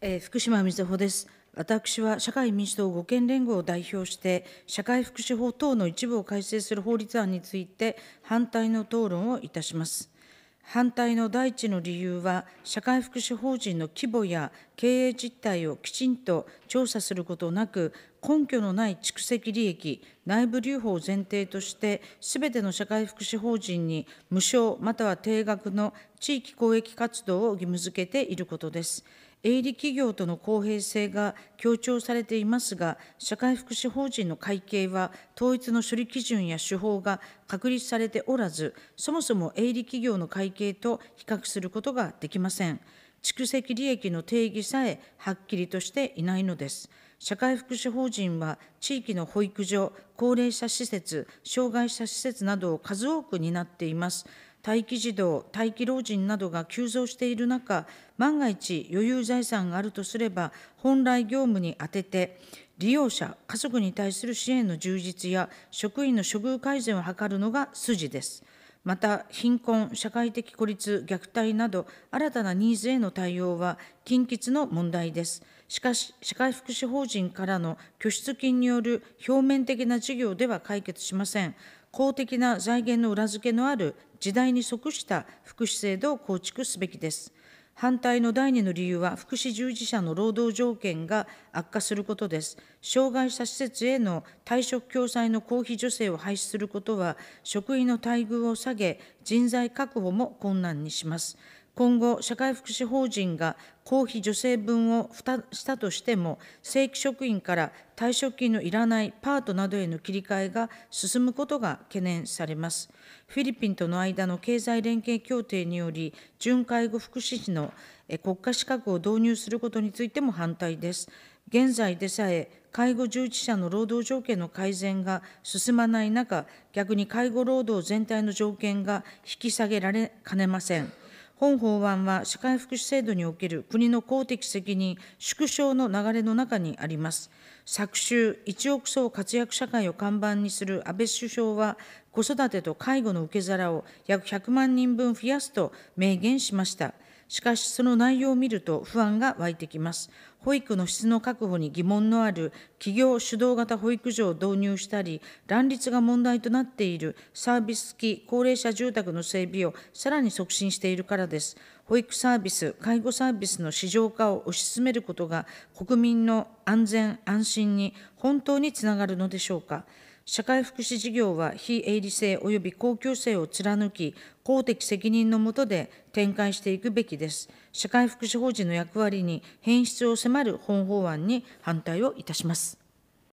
えー、福島みずほです。私は社会民主党護憲連合を代表して、社会福祉法等の一部を改正する法律案について、反対の討論をいたします。反対の第一の理由は、社会福祉法人の規模や経営実態をきちんと調査することなく、根拠のない蓄積利益内部留保を前提としてすべての社会福祉法人に無償または定額の地域公益活動を義務付けていることです。営利企業との公平性が強調されていますが、社会福祉法人の会計は、統一の処理基準や手法が確立されておらず、そもそも営利企業の会計と比較することができません。蓄積利益の定義さえはっきりとしていないのです。社会福祉法人は地域の保育所、高齢者施設、障害者施設などを数多く担っています。待機児童、待機老人などが急増している中、万が一余裕財産があるとすれば、本来業務に充てて、利用者、家族に対する支援の充実や職員の処遇改善を図るのが筋です。また貧困社会的孤立虐待など新たなニーズへの対応は近欠の問題ですしかし社会福祉法人からの拠出金による表面的な事業では解決しません公的な財源の裏付けのある時代に即した福祉制度を構築すべきです反対の第2の理由は、福祉従事者の労働条件が悪化することです。障害者施設への退職共済の公費助成を廃止することは、職員の待遇を下げ、人材確保も困難にします。今後、社会福祉法人が公費助成分をしたとしても、正規職員から退職金のいらないパートなどへの切り替えが進むことが懸念されます。フィリピンとの間の経済連携協定により、準介護福祉士の国家資格を導入することについても反対です。現在でさえ介護従事者の労働条件の改善が進まない中、逆に介護労働全体の条件が引き下げられかねません。本法案は社会福祉制度における国の公的責任縮小の流れの中にあります。昨週、1億層活躍社会を看板にする安倍首相は、子育てと介護の受け皿を約100万人分増やすと明言しました。しかし、その内容を見ると不安が湧いてきます。保育の質の確保に疑問のある企業主導型保育所を導入したり、乱立が問題となっているサービス付き高齢者住宅の整備をさらに促進しているからです。保育サービス、介護サービスの市場化を推し進めることが、国民の安全・安心に本当につながるのでしょうか。社会福祉事業は非営利性及び公共性を貫き、公的責任の下で展開していくべきです。社会福祉法人の役割に変質を迫る本法案に反対をいたします。